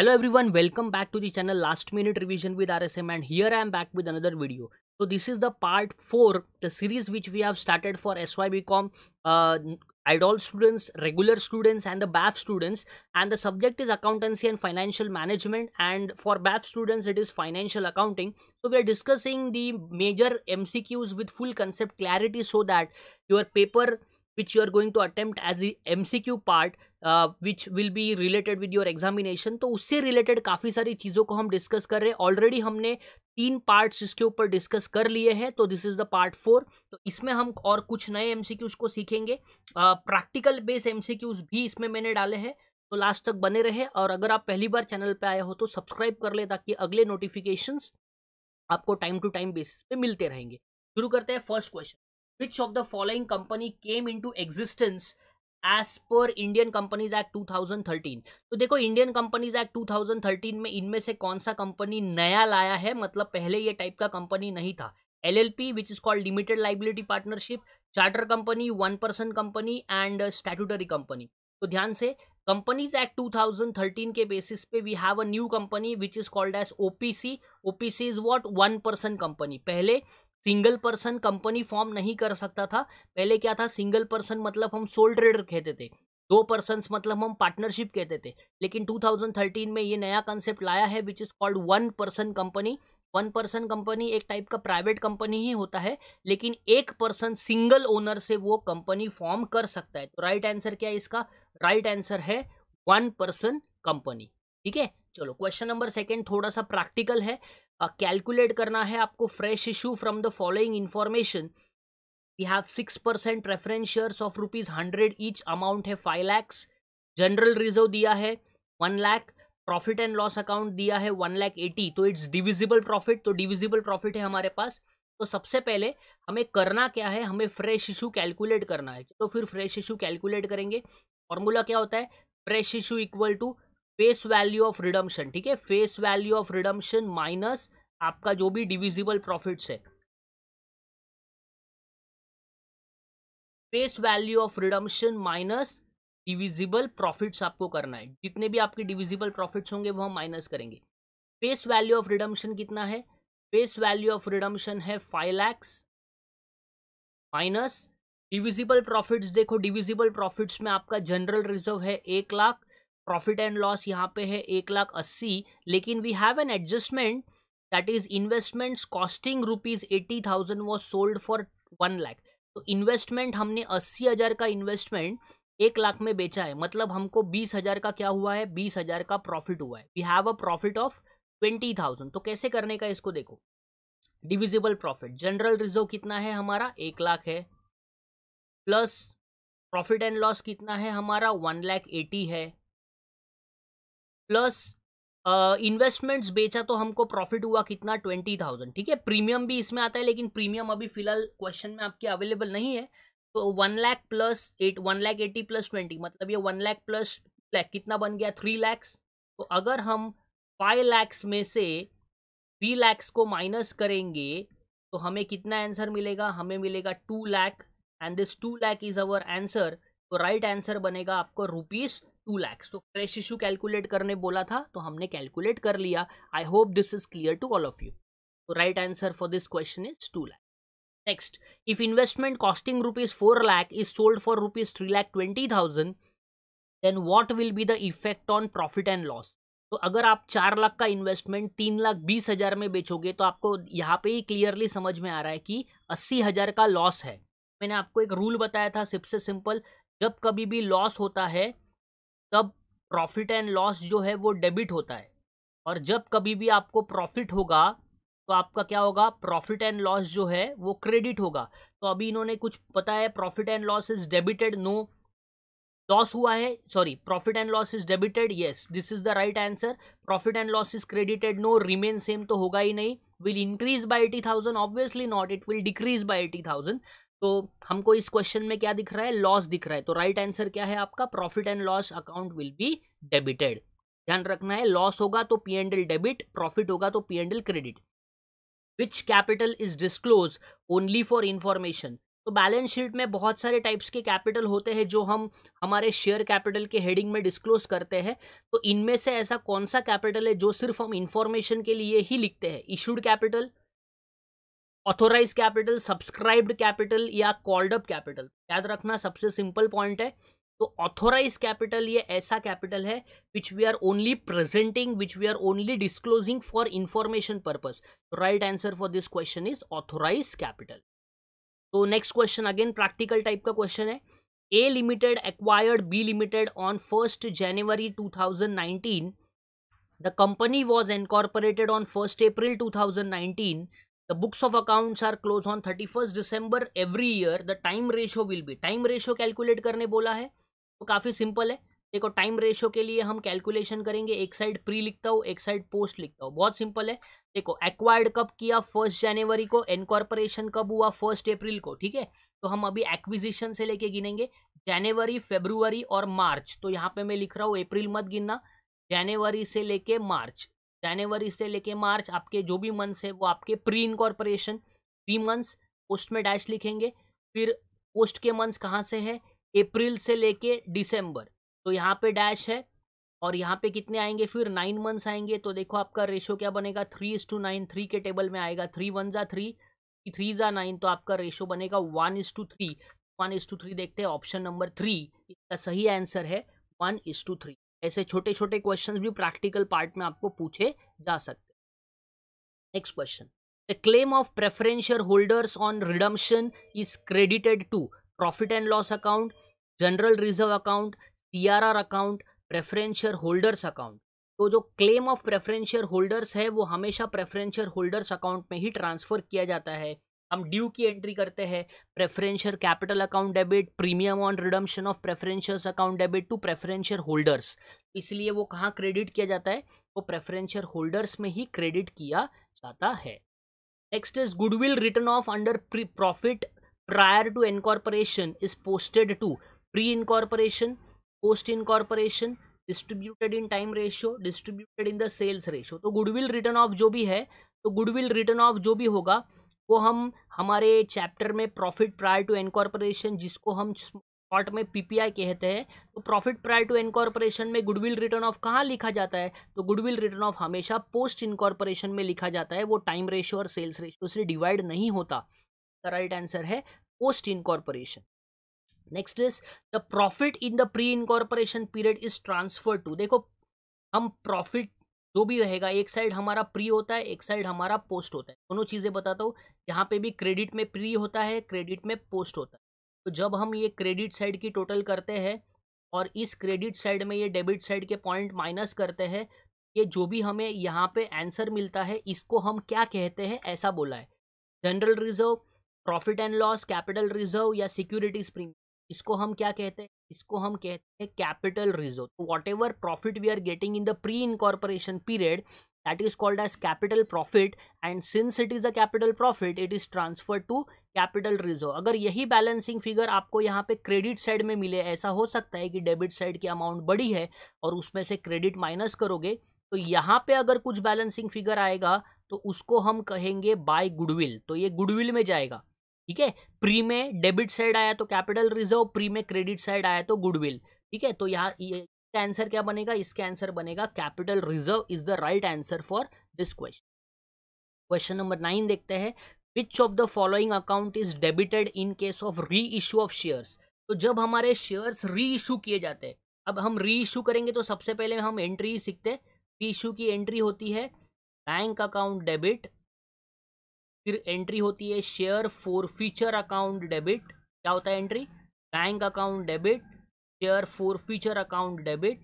hello everyone welcome back to the channel last minute revision with rsm and here i am back with another video so this is the part 4 the series which we have started for sybcom uh idol students regular students and the baf students and the subject is accountancy and financial management and for baf students it is financial accounting so we are discussing the major mcqs with full concept clarity so that your paper which you are going to attempt as a MCQ part which will be related with your examination तो उससे related काफ़ी सारी चीज़ों को हम discuss कर रहे हैं ऑलरेडी हमने तीन पार्ट्स इसके ऊपर डिस्कस कर लिए हैं तो this is the part four तो इसमें हम और कुछ नए एम सी क्यूज को सीखेंगे practical base M C Qs भी इसमें मैंने डाले हैं तो लास्ट तक बने रहे और अगर आप पहली बार चैनल पर आए हो तो सब्सक्राइब कर ले ताकि अगले नोटिफिकेशन आपको टाइम टू टाइम बेसिस पे मिलते रहेंगे शुरू करते हैं first question which of the following company came into existence as per Indian companies act two 2013 तो देखो इंडियन कंपनीज एक्ट 2013 में इनमें से कौन सा कंपनी नया लाया है मतलब पहले ये टाइप का कंपनी नहीं था L L P which is called limited liability partnership charter company one person company and statutory company तो ध्यान से companies act two thousand thirteen के बेसिस पे we have a new company which is called as OPC OPC is what one person company पहले single person company form नहीं कर सकता था पहले क्या था सिंगल पर्सन मतलब हम सोल ट्रेडर कहते थे दो पर्सन मतलब हम पार्टनरशिप कहते थे लेकिन 2013 में ये नया कंसेप्ट लाया है which is called one person company one person company एक टाइप का प्राइवेट कंपनी ही होता है लेकिन एक पर्सन सिंगल ओनर से वो कंपनी फॉर्म कर सकता है तो राइट आंसर क्या है इसका राइट आंसर है वन पर्सन कंपनी ठीक है चलो क्वेश्चन नंबर सेकेंड थोड़ा सा प्रैक्टिकल है कैलकुलेट uh, करना है आपको fresh issue from the following information you have six percent preference shares of rupees hundred each amount है फाइव लैक्स जनरल रिजर्व दिया है one lakh profit and loss account दिया है वन लैक एटी तो इट्स डिविजिबल प्रॉफिट तो डिविजिबल प्रॉफिट है हमारे पास तो सबसे पहले हमें करना क्या है हमें फ्रेश इशू कैलकुलेट करना है तो फिर फ्रेश इशू कैलकुलेट करेंगे फॉर्मूला क्या होता है fresh issue equal to face value of redemption ठीक है face value of redemption minus आपका जो भी डिविजिबल प्रॉफिट्स है face value of redemption minus divisible profits आपको करना है जितने भी आपके डिविजिबल प्रॉफिट्स होंगे वो हम माइनस करेंगे फेस वैल्यू ऑफ रिडम्शन कितना है फेस वैल्यू ऑफ रिडम्शन है five lakhs minus divisible profits देखो डिविजिबल प्रॉफिट्स में आपका जनरल रिजर्व है एक लाख प्रॉफिट एंड लॉस यहाँ पे है एक लाख अस्सी लेकिन we have an adjustment that is investments costing rupees eighty thousand was sold for one lakh तो इन्वेस्टमेंट हमने अस्सी हज़ार का इन्वेस्टमेंट एक लाख में बेचा है मतलब हमको बीस हज़ार का क्या हुआ है बीस हज़ार का प्रॉफिट हुआ है we have a profit of twenty thousand तो कैसे करने का इसको देखो डिविजिबल प्रॉफिट जनरल रिजर्व कितना है हमारा एक लाख है प्लस प्रॉफिट एंड लॉस कितना है हमारा वन लैख एटी है प्लस इन्वेस्टमेंट्स uh, बेचा तो हमको प्रॉफिट हुआ कितना ट्वेंटी थाउजेंड ठीक है प्रीमियम भी इसमें आता है लेकिन प्रीमियम अभी फिलहाल क्वेश्चन में आपके अवेलेबल नहीं है तो one lakh plus eight one lakh eighty plus twenty मतलब ये वन लाख प्लस लाख कितना बन गया थ्री लैक्स तो अगर हम फाइव लैक्स में से थ्री लैक्स को माइनस करेंगे तो हमें कितना आंसर मिलेगा हमें मिलेगा two lakh and this two lakh is our answer तो राइट right आंसर बनेगा आपको रुपीज़ टू लैक्स तो फ्रेश इशू कैलकुलेट करने बोला था तो हमने कैलकुलेट कर लिया I hope this is clear to all of you तो right answer for this question is two lakhs if investment costing rupees four lakh is sold for rupees three lakh twenty thousand then what will be the effect on profit and loss तो अगर आप चार लाख का investment तीन लाख बीस हजार में बेचोगे तो आपको यहाँ पे ही क्लियरली समझ में आ रहा है कि अस्सी हजार का लॉस है मैंने आपको एक रूल बताया था सबसे सिंपल जब कभी भी लॉस होता है तब प्रॉफिट एंड लॉस जो है वो डेबिट होता है और जब कभी भी आपको प्रॉफिट होगा तो आपका क्या होगा प्रॉफिट एंड लॉस जो है वो क्रेडिट होगा तो अभी इन्होंने कुछ पता है profit and loss is debited no loss हुआ है sorry profit and loss is debited yes this is the right answer profit and loss is credited no remain same तो होगा ही नहीं will increase by eighty thousand obviously not it will decrease by eighty thousand तो हमको इस question में क्या दिख रहा है लॉस दिख रहा है तो राइट right आंसर क्या है आपका profit and loss account will be debited ध्यान रखना है लॉस होगा तो P and L debit profit होगा तो P and L credit which capital is disclose only for information तो बैलेंस शीट में बहुत सारे टाइप्स के कैपिटल होते हैं जो हम हमारे शेयर कैपिटल के हेडिंग में डिस्क्लोज करते हैं तो इनमें से ऐसा कौन सा कैपिटल है जो सिर्फ हम इंफॉर्मेशन के लिए ही लिखते हैं issued capital authorise capital subscribed capital या कॉल्ड अप कैपिटल याद रखना सबसे सिंपल पॉइंट है तो ऑथोराइज कैपिटल ये ऐसा कैपिटल है which we are only presenting which we are only disclosing for information purpose right answer for this question is authorise capital तो next question again practical type का question है A limited acquired B limited on first January 2019 the company was incorporated on first April 2019 the books of accounts are closed on 31st december every year the time ratio will be time ratio calculate करने बोला है तो काफ़ी simple है देखो time ratio के लिए हम कैलकुलेशन करेंगे एक साइड प्री लिखता हूँ एक साइड पोस्ट लिखता हूँ बहुत सिंपल है देखो एक्वायर्ड कब किया फर्स्ट जनवरी को इनकॉर्पोरेशन कब हुआ फर्स्ट अप्रैल को ठीक है तो हम अभी एक्विजिशन से लेके गिनेंगे जनवरी फेब्रुवरी और मार्च तो यहाँ पे मैं लिख रहा हूँ अप्रैल मत गिनना जनवरी से लेके मार्च जनवरी से लेके मार्च आपके जो भी मंथ्स है वो आपके pre incorporation pre months post में डैश लिखेंगे फिर पोस्ट के मंथ्स कहाँ से है अप्रैल से लेके दिसंबर तो यहाँ पे डैश है और यहाँ पे कितने आएंगे फिर नाइन मंथ्स आएंगे तो देखो आपका रेशो क्या बनेगा three is to nine three के टेबल में आएगा थ्री वन जा थ्री थ्री जा नाइन तो आपका रेशो बनेगा one is to three one is to three देखते हैं ऑप्शन नंबर थ्री इसका सही आंसर है वन इज टू थ्री ऐसे छोटे छोटे क्वेश्चन भी प्रैक्टिकल पार्ट में आपको पूछे जा सकते next question the claim of preferential holders on redemption is credited to profit and loss account general reserve account C account preferential holders account तो जो क्लेम ऑफ प्रेफरेंशियल होल्डर्स है वो हमेशा प्रेफरेंशियल होल्डर्स अकाउंट में ही transfer किया जाता है हम ड्यू की एंट्री करते हैं preferential capital account debit premium on redemption of preferential account debit to preferential holders इसलिए वो कहाँ क्रेडिट किया जाता है वो प्रेफरेंशियल होल्डर्स में ही क्रेडिट किया जाता है next is goodwill written off under profit prior to incorporation is posted to pre incorporation post incorporation distributed in time ratio distributed in the sales ratio तो गुडविल रिटर्न ऑफ जो भी है तो goodwill written off जो भी होगा वो हम हमारे चैप्टर में प्रॉफिट प्रायर टू एनकॉर्पोरेशन जिसको हम शॉर्ट में पीपीआई कहते हैं तो प्रॉफिट प्रायर टू इनकॉर्पोरेशन में गुडविल रिटर्न ऑफ कहाँ लिखा जाता है तो गुडविल रिटर्न ऑफ हमेशा पोस्ट इनकॉर्पोरेशन में लिखा जाता है वो टाइम रेशो और सेल्स रेशो से डिवाइड नहीं होता द राइट आंसर है post incorporation next is the profit in the pre incorporation period is transfer to देखो हम प्रॉफिट जो भी रहेगा एक साइड हमारा प्री होता है एक साइड हमारा पोस्ट होता है दोनों चीज़ें बताता हूँ यहाँ पे भी क्रेडिट में प्री होता है क्रेडिट में पोस्ट होता है तो जब हम ये क्रेडिट साइड की टोटल करते हैं और इस क्रेडिट साइड में ये डेबिट साइड के पॉइंट माइनस करते हैं ये जो भी हमें यहाँ पे आंसर मिलता है इसको हम क्या कहते हैं ऐसा बोला है general reserve profit and loss capital reserve या सिक्योरिटी स्प्रिंग इसको हम क्या कहते हैं इसको हम कहते हैं capital reserve whatever profit we are getting in the pre incorporation period that is called as capital profit and since it is a capital profit it is transfer to capital reserve अगर यही balancing figure आपको यहाँ पे credit side में मिले ऐसा हो सकता है कि डेबिट साइड की अमाउंट बड़ी है और उसमें से क्रेडिट माइनस करोगे तो यहाँ पे अगर कुछ बैलेंसिंग फिगर आएगा तो उसको हम कहेंगे बाय गुडविल तो ये गुडविल में जाएगा ठीक है प्री में डेबिट साइड आया तो कैपिटल रिजर्व प्री में क्रेडिट साइड आया तो गुडविल ठीक है तो यहाँ इसका आंसर क्या बनेगा इसका आंसर बनेगा capital reserve is the right answer for this question question number nine देखते हैं which of the following account is debited in case of re issue of shares तो जब हमारे शेयर्स री इशू किए जाते हैं अब हम री इशू करेंगे तो सबसे पहले हम एंट्री सीखते री इशू की एंट्री होती है बैंक अकाउंट डेबिट फिर एंट्री होती है share forfeiture account debit क्या होता है entry bank account debit share forfeiture account debit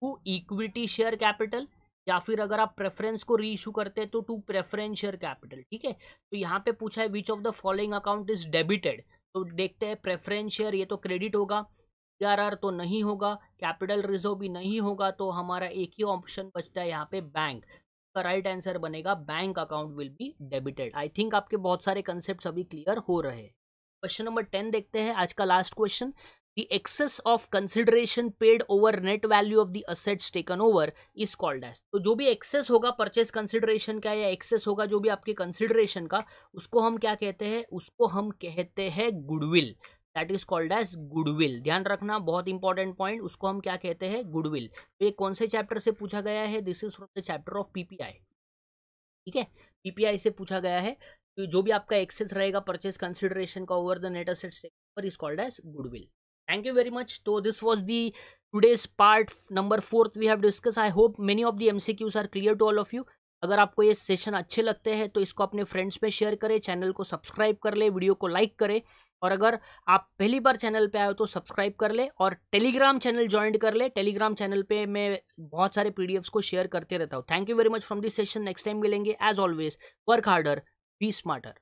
to equity share capital या फिर अगर आप प्रेफरेंस को री इशू करते हैं तो टू प्रेफरेंस शेयर कैपिटल ठीक है तो यहाँ पे पूछा है which of the following account is debited तो देखते हैं प्रेफरेंस शेयर ये तो क्रेडिट होगा आर तो नहीं होगा कैपिटल रिजर्व भी नहीं होगा तो हमारा एक ही ऑप्शन बचता है यहाँ पे बैंक का राइट आंसर बनेगा bank account will be debited I think आपके बहुत सारे कंसेप्ट अभी क्लियर हो रहे क्वेश्चन नंबर टेन देखते हैं आज का last question the excess of consideration paid over net value of the assets taken over is called as तो जो भी एक्सेस होगा परचेस कंसिडरेशन का या एक्सेस होगा जो भी आपके कंसिडरेशन का उसको हम क्या कहते हैं उसको हम कहते हैं goodwill that is called as goodwill ध्यान रखना बहुत इंपॉर्टेंट पॉइंट उसको हम क्या कहते हैं गुडविल तो ये कौन से चैप्टर से पूछा गया है this is from the chapter of PPI ठीक है पीपीआई से पूछा गया है तो जो भी आपका एक्सेस रहेगा परचेज कंसिडरेशन का over the net asset is called as goodwill very much तो this was the today's part number fourth we have discuss I hope many of the M C Qs are clear to all of you अगर आपको ये session अच्छे लगते हैं तो इसको अपने फ्रेंड्स में शेयर करें चैनल को सब्सक्राइब कर ले वीडियो को लाइक करें और अगर आप पहली बार चैनल पे आए हो तो सब्सक्राइब कर ले और टेलीग्राम चैनल ज्वाइन कर ले टेलीग्राम चैनल पे मैं बहुत सारे पी को शेयर करते रहता हूँ thank you very much from this session next time मिलेंगे as always work harder be smarter